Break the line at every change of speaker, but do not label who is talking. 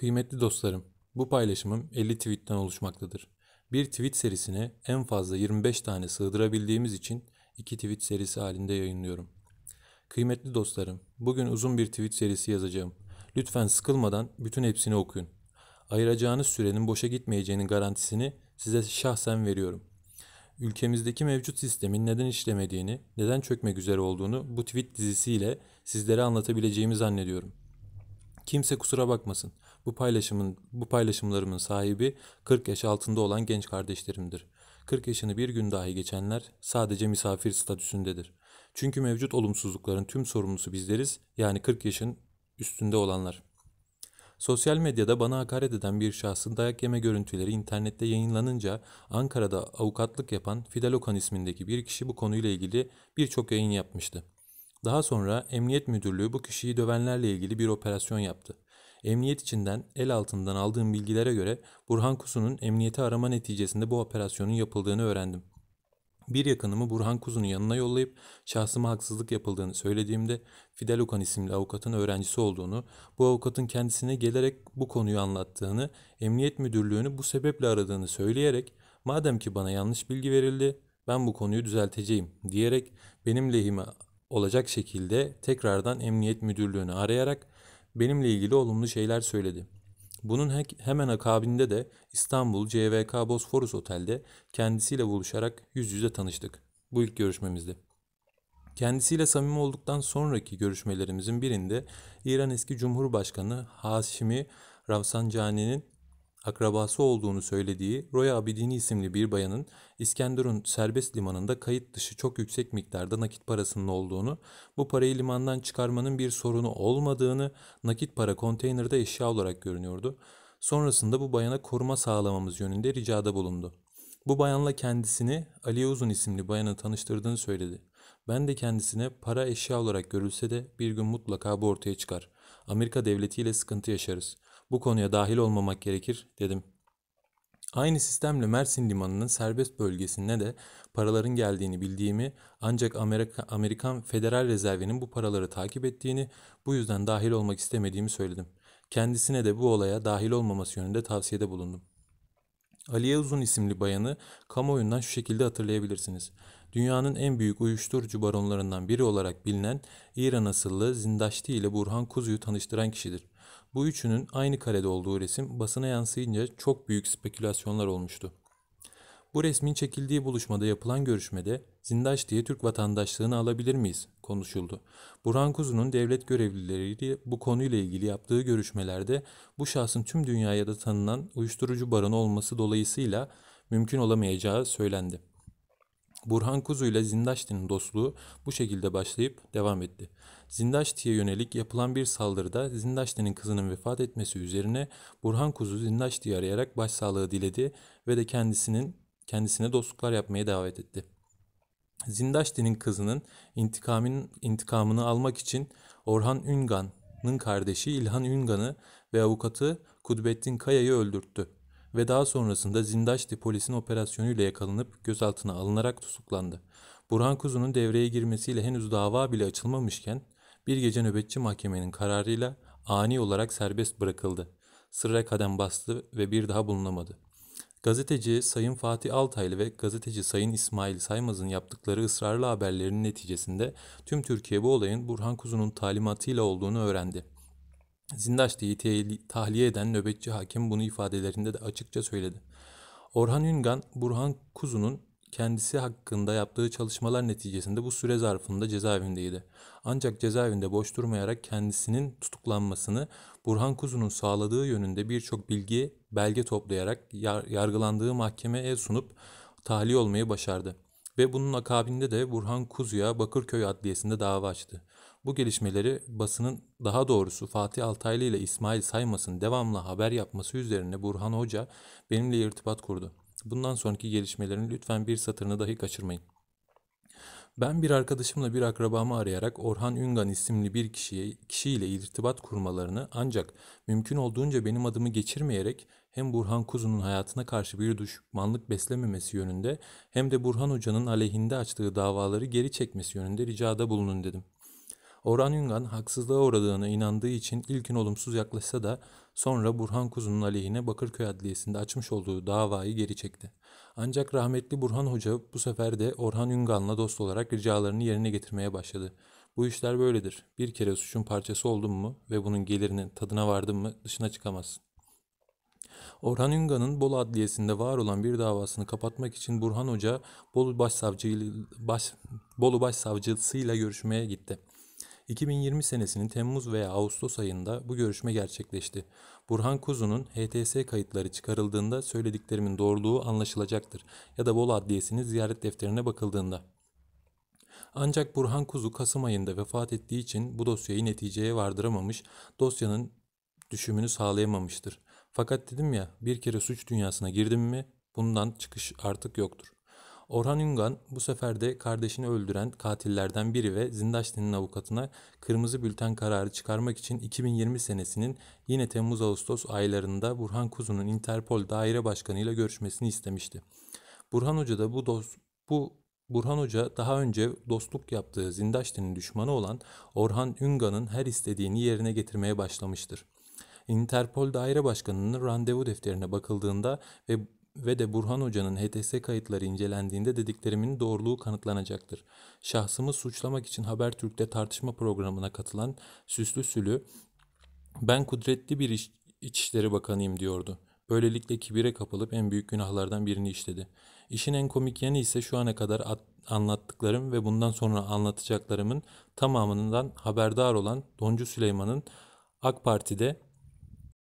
Kıymetli dostlarım, bu paylaşımım 50 tweetten oluşmaktadır. Bir tweet serisine en fazla 25 tane sığdırabildiğimiz için iki tweet serisi halinde yayınlıyorum. Kıymetli dostlarım, bugün uzun bir tweet serisi yazacağım. Lütfen sıkılmadan bütün hepsini okuyun. Ayıracağınız sürenin boşa gitmeyeceğinin garantisini size şahsen veriyorum. Ülkemizdeki mevcut sistemin neden işlemediğini, neden çökmek üzere olduğunu bu tweet dizisiyle sizlere anlatabileceğimi zannediyorum. Kimse kusura bakmasın. Bu paylaşımın bu paylaşımlarımın sahibi 40 yaş altında olan genç kardeşlerimdir. 40 yaşını bir gün dahi geçenler sadece misafir statüsündedir. Çünkü mevcut olumsuzlukların tüm sorumlusu bizleriz yani 40 yaşın üstünde olanlar. Sosyal medyada bana hakaret eden bir şahsın dayak yeme görüntüleri internette yayınlanınca Ankara'da avukatlık yapan Fidel Okan ismindeki bir kişi bu konuyla ilgili birçok yayın yapmıştı. Daha sonra Emniyet Müdürlüğü bu kişiyi dövenlerle ilgili bir operasyon yaptı. Emniyet içinden el altından aldığım bilgilere göre Burhan Kuzu'nun emniyeti arama neticesinde bu operasyonun yapıldığını öğrendim. Bir yakınımı Burhan Kuzu'nun yanına yollayıp şahsıma haksızlık yapıldığını söylediğimde Fidel Okan isimli avukatın öğrencisi olduğunu, bu avukatın kendisine gelerek bu konuyu anlattığını, emniyet müdürlüğünü bu sebeple aradığını söyleyerek madem ki bana yanlış bilgi verildi ben bu konuyu düzelteceğim diyerek benim lehime olacak şekilde tekrardan emniyet müdürlüğünü arayarak benimle ilgili olumlu şeyler söyledi. Bunun hemen akabinde de İstanbul CVK Bosforus Otel'de kendisiyle buluşarak yüz yüze tanıştık. Bu ilk görüşmemizdi. Kendisiyle samimi olduktan sonraki görüşmelerimizin birinde İran eski Cumhurbaşkanı Hashimi Rafsanjani'nin akrabası olduğunu söylediği Roya Abidini isimli bir bayanın İskenderun serbest limanında kayıt dışı çok yüksek miktarda nakit parasının olduğunu, bu parayı limandan çıkarmanın bir sorunu olmadığını, nakit para konteynerde eşya olarak görünüyordu. Sonrasında bu bayana koruma sağlamamız yönünde ricada bulundu. Bu bayanla kendisini Ali Uzun isimli bayana tanıştırdığını söyledi. Ben de kendisine para eşya olarak görülse de bir gün mutlaka bu ortaya çıkar. Amerika devletiyle sıkıntı yaşarız. Bu konuya dahil olmamak gerekir dedim. Aynı sistemle Mersin Limanı'nın serbest bölgesine de paraların geldiğini bildiğimi ancak Amerika, Amerikan Federal Rezervi'nin bu paraları takip ettiğini bu yüzden dahil olmak istemediğimi söyledim. Kendisine de bu olaya dahil olmaması yönünde tavsiyede bulundum. Aliye Uzun isimli bayanı kamuoyundan şu şekilde hatırlayabilirsiniz. Dünyanın en büyük uyuşturucu baronlarından biri olarak bilinen İran asıllı Zindaşti ile Burhan Kuzu'yu tanıştıran kişidir. Bu üçünün aynı karede olduğu resim basına yansıyınca çok büyük spekülasyonlar olmuştu. Bu resmin çekildiği buluşmada yapılan görüşmede Zindaş diye Türk vatandaşlığını alabilir miyiz konuşuldu. Burhan Kuzu'nun devlet görevlileriyle bu konuyla ilgili yaptığı görüşmelerde bu şahsın tüm dünyaya da tanınan uyuşturucu baronu olması dolayısıyla mümkün olamayacağı söylendi. Burhan Kuzu ile Zindaşti'nin dostluğu bu şekilde başlayıp devam etti. Zindaşti'ye yönelik yapılan bir saldırıda Zindaşti'nin kızının vefat etmesi üzerine Burhan Kuzu Zindaşti'yi arayarak başsağlığı diledi ve de kendisinin kendisine dostluklar yapmaya davet etti. Zindaşti'nin kızının intikamın, intikamını almak için Orhan Üngan'ın kardeşi İlhan Üngan'ı ve avukatı Kudbettin Kaya'yı öldürttü ve daha sonrasında Zindaşti polisin operasyonuyla yakalanıp gözaltına alınarak tutuklandı. Burhan Kuzu'nun devreye girmesiyle henüz dava bile açılmamışken bir gece nöbetçi mahkemenin kararıyla ani olarak serbest bırakıldı. Sırra kadem bastı ve bir daha bulunamadı. Gazeteci Sayın Fatih Altaylı ve gazeteci Sayın İsmail Saymaz'ın yaptıkları ısrarlı haberlerin neticesinde tüm Türkiye bu olayın Burhan Kuzu'nun talimatıyla olduğunu öğrendi. Zindaş diye tahliye eden nöbetçi hakim bunu ifadelerinde de açıkça söyledi. Orhan Üngan, Burhan Kuzu'nun kendisi hakkında yaptığı çalışmalar neticesinde bu süre zarfında cezaevindeydi. Ancak cezaevinde boş durmayarak kendisinin tutuklanmasını Burhan Kuzu'nun sağladığı yönünde birçok bilgi, belge toplayarak yar yargılandığı mahkemeye sunup tahliye olmayı başardı. Ve bunun akabinde de Burhan Kuzu'ya Bakırköy Adliyesi'nde dava açtı. Bu gelişmeleri basının daha doğrusu Fatih Altaylı ile İsmail Saymas'ın devamlı haber yapması üzerine Burhan Hoca benimle irtibat kurdu. Bundan sonraki gelişmelerin lütfen bir satırını dahi kaçırmayın. Ben bir arkadaşımla bir akrabamı arayarak Orhan Üngan isimli bir kişiye, kişiyle irtibat kurmalarını ancak mümkün olduğunca benim adımı geçirmeyerek hem Burhan Kuzu'nun hayatına karşı bir düşmanlık beslememesi yönünde hem de Burhan Hoca'nın aleyhinde açtığı davaları geri çekmesi yönünde ricada bulunun dedim.'' Orhan Üngan haksızlığa uğradığına inandığı için ilkin olumsuz yaklaşsa da sonra Burhan Kuzu'nun aleyhine Bakırköy Adliyesi'nde açmış olduğu davayı geri çekti. Ancak rahmetli Burhan Hoca bu sefer de Orhan Üngan'la dost olarak ricalarını yerine getirmeye başladı. Bu işler böyledir. Bir kere suçun parçası oldun mu ve bunun gelirinin tadına vardın mı dışına çıkamazsın. Orhan Ünga'nın Bolu Adliyesi'nde var olan bir davasını kapatmak için Burhan Hoca Bolu Başsavcı baş, Bolu Başsavcısıyla görüşmeye gitti. 2020 senesinin Temmuz veya Ağustos ayında bu görüşme gerçekleşti. Burhan Kuzu'nun HTS kayıtları çıkarıldığında söylediklerimin doğruluğu anlaşılacaktır ya da Bolu Adliyesi'nin ziyaret defterine bakıldığında. Ancak Burhan Kuzu Kasım ayında vefat ettiği için bu dosyayı neticeye vardıramamış, dosyanın düşümünü sağlayamamıştır. Fakat dedim ya bir kere suç dünyasına girdim mi bundan çıkış artık yoktur. Orhan Üngan bu sefer de kardeşini öldüren katillerden biri ve Zindaşti'nin avukatına kırmızı bülten kararı çıkarmak için 2020 senesinin yine Temmuz-Ağustos aylarında Burhan Kuzu'nun Interpol daire başkanıyla görüşmesini istemişti. Burhan Hoca da bu dost, bu Burhan Hoca daha önce dostluk yaptığı Zindaşti'nin düşmanı olan Orhan Üngan'ın her istediğini yerine getirmeye başlamıştır. Interpol Daire Başkanı'nın randevu defterine bakıldığında ve ve de Burhan Hoca'nın HTS kayıtları incelendiğinde dediklerimin doğruluğu kanıtlanacaktır. Şahsımı suçlamak için Habertürk'te tartışma programına katılan Süslü Sülü, ben kudretli bir iş, İçişleri Bakanıyım diyordu. Böylelikle kibire kapılıp en büyük günahlardan birini işledi. İşin en komik yanı ise şu ana kadar at, anlattıklarım ve bundan sonra anlatacaklarımın tamamından haberdar olan Doncu Süleyman'ın AK Parti'de